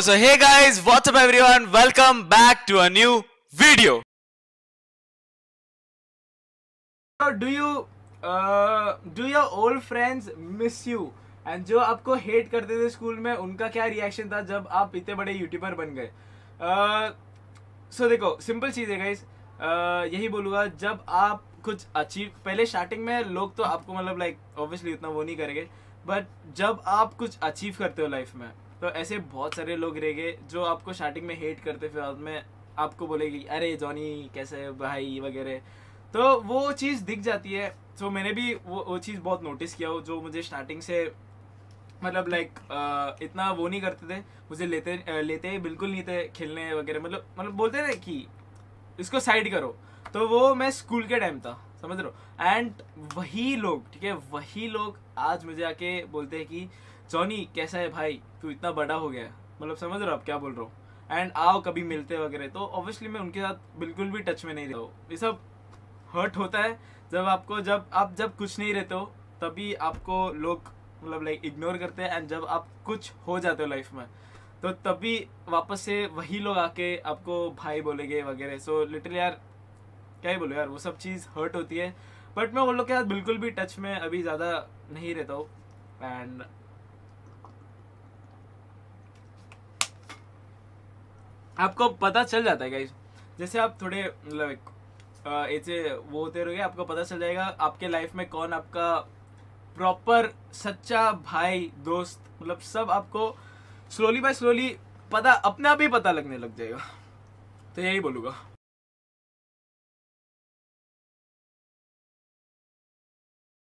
So, hey guys, what's up everyone? Welcome back to a new video. Do you uh, do your old friends miss you? And जो आपको hate करते थे school में उनका क्या reaction था जब आप इतने बड़े यूट्यूबर बन गए सो uh, so देखो सिंपल चीज़ है गाइस uh, यही बोलूंगा जब आप कुछ अचीव पहले स्टार्टिंग में लोग तो आपको मतलब लाइक like, ऑब्वियसली उतना वो नहीं करेंगे बट जब आप कुछ अचीव करते हो लाइफ में तो ऐसे बहुत सारे लोग रह गए जो आपको स्टार्टिंग में हेट करते फिर बाद में आपको बोलेगी अरे जॉनी कैसे भाई वगैरह तो वो चीज़ दिख जाती है सो so, मैंने भी वो वो चीज़ बहुत नोटिस किया हो जो मुझे स्टार्टिंग से मतलब लाइक like, इतना वो नहीं करते थे मुझे लेते लेते बिल्कुल नहीं थे खेलने वगैरह मतलब मतलब बोलते थे कि इसको साइड करो तो वो मैं स्कूल के टाइम था समझ रहे हो एंड वही लोग ठीक है वही लोग आज मुझे आके बोलते हैं कि जॉनी कैसा है भाई तू इतना बड़ा हो गया मतलब समझ रहे हो आप क्या बोल रहे हो एंड आओ कभी मिलते वगैरह तो ऑब्वियसली मैं उनके साथ बिल्कुल भी टच में नहीं रहता हूँ ये सब हर्ट होता है जब आपको जब आप जब कुछ नहीं रहते हो तभी आपको लोग मतलब लाइक इग्नोर करते हैं एंड जब आप कुछ हो जाते हो लाइफ में तो तभी वापस से वही लोग आके आपको भाई बोलेंगे वगैरह सो लिटिल यार क्या ही बोलो यार वो सब चीज़ हर्ट होती है बट मैं उन लोग के साथ बिल्कुल भी टच में अभी ज़्यादा नहीं रहता हूँ एंड आपको पता चल जाता है गाइज जैसे आप थोड़े मतलब ऐसे वो होते रहोगे आपको पता चल जाएगा आपके लाइफ में कौन आपका प्रॉपर सच्चा भाई दोस्त मतलब सब आपको स्लोली बाय स्लोली पता अपने आप ही पता लगने लग जाएगा तो यही बोलूँगा